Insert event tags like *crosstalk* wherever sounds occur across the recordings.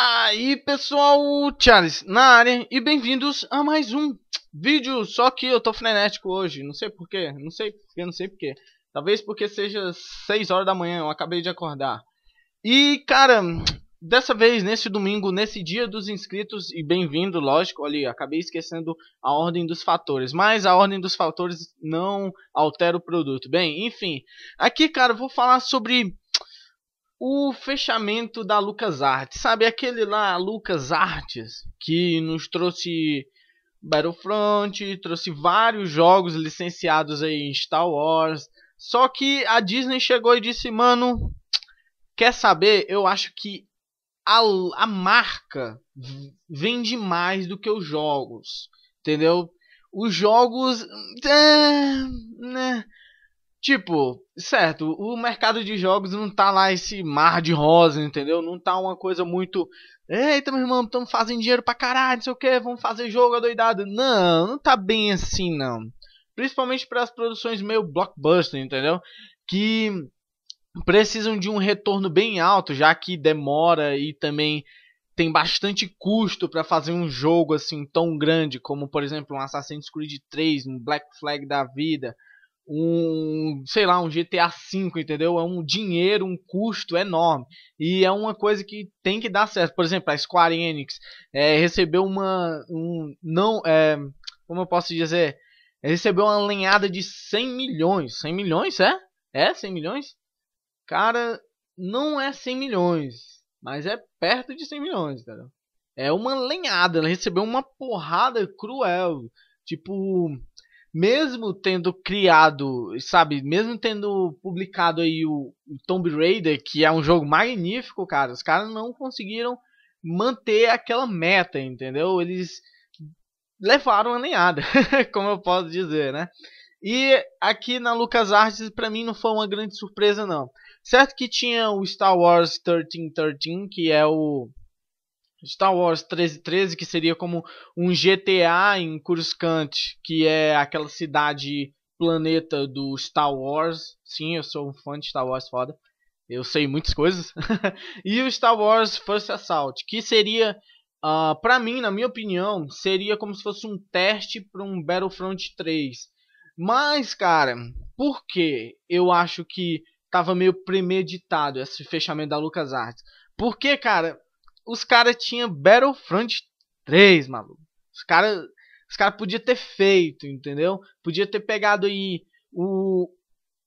Aí pessoal, Charles na área e bem-vindos a mais um vídeo, só que eu tô frenético hoje, não sei porquê, não sei porquê, não sei porquê. Talvez porque seja 6 horas da manhã, eu acabei de acordar. E cara, dessa vez, nesse domingo, nesse dia dos inscritos, e bem-vindo, lógico, ali, acabei esquecendo a ordem dos fatores, mas a ordem dos fatores não altera o produto. Bem, enfim, aqui cara, eu vou falar sobre o fechamento da Lucas Arts, sabe aquele lá Lucas Arts que nos trouxe Battlefront, trouxe vários jogos licenciados aí em Star Wars. Só que a Disney chegou e disse, mano, quer saber? Eu acho que a, a marca vende mais do que os jogos, entendeu? Os jogos, é, né? Tipo, certo, o mercado de jogos não tá lá esse mar de rosa, entendeu? Não tá uma coisa muito. Eita, meu irmão, estamos fazendo dinheiro pra caralho, não sei o que, vamos fazer jogo adoidado. Não, não tá bem assim, não. Principalmente para as produções meio blockbuster, entendeu? Que precisam de um retorno bem alto, já que demora e também tem bastante custo para fazer um jogo assim tão grande, como por exemplo um Assassin's Creed 3, um Black Flag da vida um, sei lá, um GTA V, entendeu? É um dinheiro, um custo enorme. E é uma coisa que tem que dar certo. Por exemplo, a Square Enix é, recebeu uma. Um, não, é, como eu posso dizer? Recebeu uma lenhada de 100 milhões. 100 milhões, é? É 100 milhões? Cara, não é 100 milhões. Mas é perto de 100 milhões, cara. É uma lenhada. Ela recebeu uma porrada cruel. Tipo, mesmo tendo criado, sabe, mesmo tendo publicado aí o, o Tomb Raider, que é um jogo magnífico, cara, os caras não conseguiram manter aquela meta, entendeu? Eles levaram a lenhada, *laughs* como eu posso dizer, né? E aqui na LucasArts, para mim, não foi uma grande surpresa, não. Certo que tinha o Star Wars 1313, que é o Star Wars 1313, que seria como um GTA em Coruscant, que é aquela cidade planeta do Star Wars. Sim, eu sou um fã de Star Wars foda. Eu sei muitas coisas. *laughs* e o Star Wars First Assault, que seria, uh, ah, para mim, na minha opinião, seria como se fosse um teste para um Battlefront 3. Mas, cara, por que eu acho que tava meio premeditado esse fechamento da LucasArts? Porque, cara, os caras tinham Battlefront 3, maluco. Os caras os cara podiam ter feito, entendeu? Podia ter pegado aí o,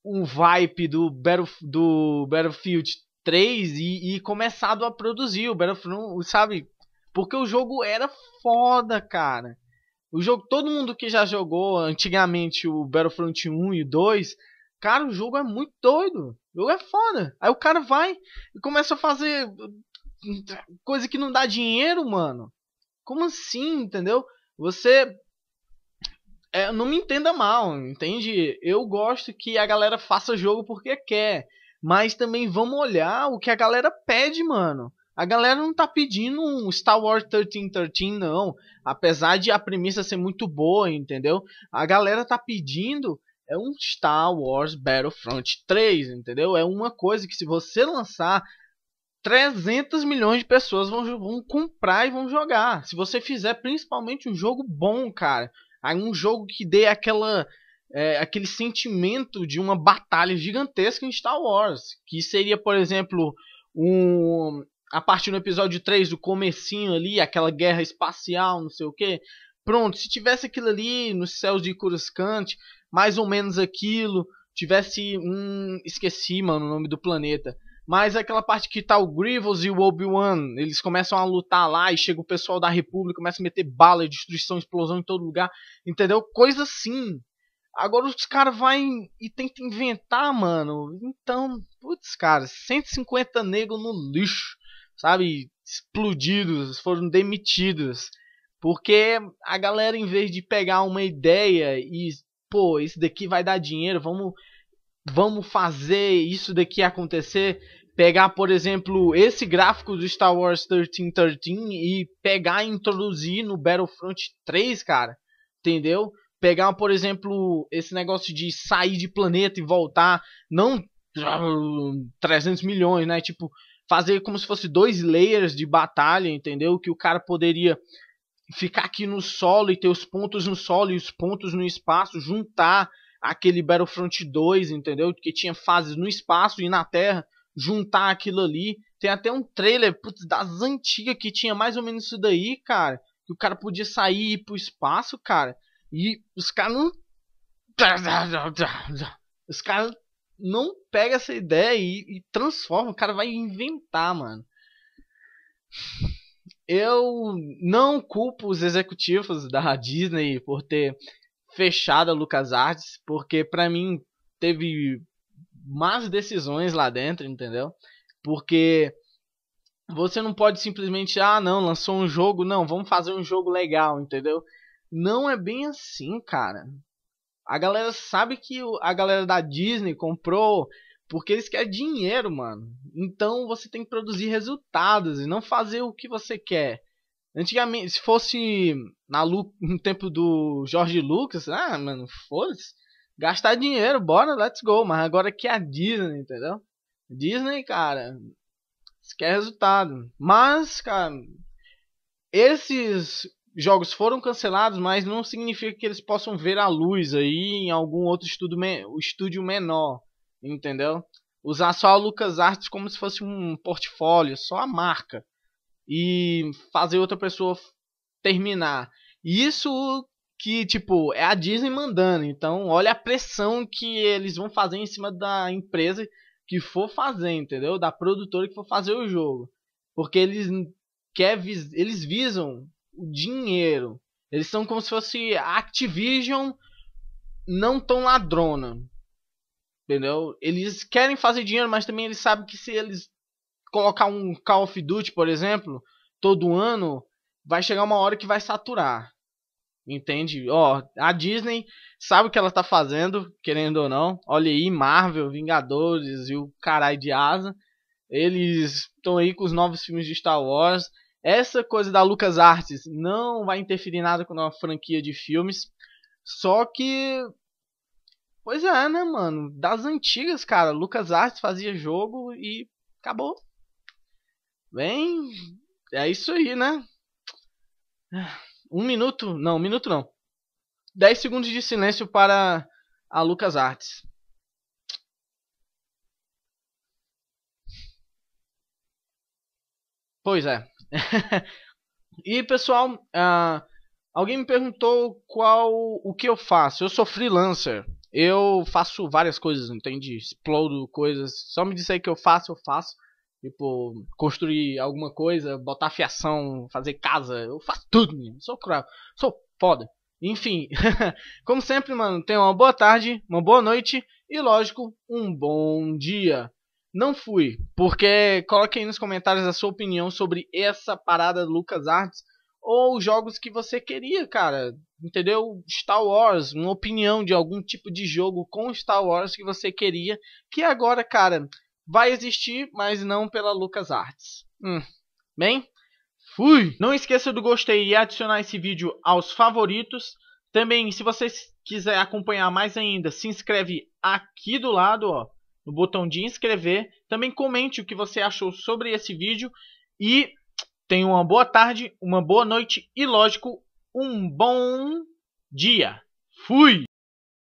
o vibe do, Battle, do Battlefield 3 e, e começado a produzir o Battlefront, sabe? Porque o jogo era foda, cara. O jogo, todo mundo que já jogou antigamente o Battlefront 1 e 2, cara, o jogo é muito doido. O jogo é foda. Aí o cara vai e começa a fazer coisa que não dá dinheiro, mano. Como assim, entendeu? Você é, não me entenda mal, entende? Eu gosto que a galera faça jogo porque quer, mas também vamos olhar o que a galera pede, mano. A galera não tá pedindo um Star Wars 1313, não. Apesar de a premissa ser muito boa, entendeu? A galera tá pedindo é um Star Wars Battlefront 3, entendeu? É uma coisa que se você lançar, 300 milhões de pessoas vão, vão comprar e vão jogar. Se você fizer principalmente um jogo bom, cara, aí um jogo que dê aquela é, aquele sentimento de uma batalha gigantesca em Star Wars, que seria, por exemplo, um a partir do episódio 3 do comecinho ali, aquela guerra espacial, não sei o que. Pronto, se tivesse aquilo ali nos céus de Coruscant, mais ou menos aquilo, tivesse um, esqueci, mano, o nome do planeta mas é aquela parte que tá o Grievous e o Obi-Wan, eles começam a lutar lá e chega o pessoal da República, começa a meter bala, destruição, explosão em todo lugar, entendeu? Coisa assim. Agora os caras vai e tenta inventar, mano. Então, putz, cara, 150 negros no lixo, sabe? Explodidos, foram demitidos. Porque a galera, em vez de pegar uma ideia e, pô, isso daqui vai dar dinheiro, vamos, vamos fazer isso daqui acontecer, pegar, por exemplo, esse gráfico do Star Wars 1313 e pegar e introduzir no Battlefront 3, cara. Entendeu? Pegar, por exemplo, esse negócio de sair de planeta e voltar, não 300 ah, milhões, né? Tipo, fazer como se fosse dois layers de batalha, entendeu? Que o cara poderia ficar aqui no solo e ter os pontos no solo e os pontos no espaço, juntar aquele Battlefront 2, entendeu? Que tinha fases no espaço e na Terra juntar aquilo ali. Tem até um trailer putz, das antigas que tinha mais ou menos isso daí, cara. Que o cara podia sair e ir pro espaço, cara. E os caras não. *laughs* Os caras não pegam essa ideia e, e transformam. O cara vai inventar, mano. Eu não culpo os executivos da *laughs* Disney por ter fechado a LucasArts, porque para mim teve más decisões lá dentro, entendeu? Porque você não pode simplesmente, ah, não, lançou um jogo, não, vamos fazer um jogo legal, entendeu? Não é bem assim, cara. A galera sabe que a galera da Disney comprou porque eles querem dinheiro, mano. Então você tem que produzir resultados e não fazer o que você quer. Antigamente, se fosse na Lu, no tempo do Jorge Lucas, ah, mano, foda-se gastar dinheiro, bora, let's go. Mas agora que é a Disney, entendeu? Disney, cara, isso quer é resultado. Mas, cara, esses jogos foram cancelados, mas não significa que eles possam ver a luz aí em algum outro estudo me estúdio menor, entendeu? Usar só a LucasArts como se fosse um portfólio, só a marca. E fazer outra pessoa terminar. Isso que, tipo, é a Disney mandando. Então, olha a pressão que eles vão fazer em cima da empresa que for fazer, entendeu? Da produtora que for fazer o jogo. Porque eles quer vis eles visam o dinheiro. Eles são como se fosse a Activision não tão ladrona. Entendeu? Eles querem fazer dinheiro, mas também eles sabem que se eles colocar um Call of Duty, por exemplo, todo ano, vai chegar uma hora que vai saturar. Entende? Ó, a Disney sabe o que ela tá fazendo, querendo ou não. Olha aí, Marvel, Vingadores e o caralho de asa. Eles estão aí com os novos filmes de Star Wars. Essa coisa da Lucas não vai interferir nada com a franquia de filmes. Só que. Pois é, né, mano? Das antigas, cara. Lucas fazia jogo e acabou. Bem. É isso aí, né? um minuto, não, um minuto não. Dez segundos de silêncio para a Lucas Artes. Pois é. *laughs* e pessoal, uh, alguém me perguntou qual o que eu faço. Eu sou freelancer. Eu faço várias coisas, entende? Explodo coisas. Só me disser que eu faço, eu faço. Tipo, construir alguma coisa, botar fiação, fazer casa. Eu faço tudo, menino. Sou cruel. Sou foda. Enfim, *laughs* como sempre, mano, tenha uma boa tarde, uma boa noite e, lógico, um bom dia. Não fui, porque coloque aí nos comentários a sua opinião sobre essa parada do Lucas Arts ou jogos que você queria, cara. Entendeu? Star Wars, uma opinião de algum tipo de jogo com Star Wars que você queria, que agora, cara, vai existir, mas não pela LucasArts. Hum. Bem, fui! Não esqueça do gostei e adicionar esse vídeo aos favoritos. Também, se você quiser acompanhar mais ainda, se inscreve aqui do lado, ó, no botão de inscrever. Também comente o que você achou sobre esse vídeo e tenha uma boa tarde, uma boa noite e, lógico, um bom dia. Fui!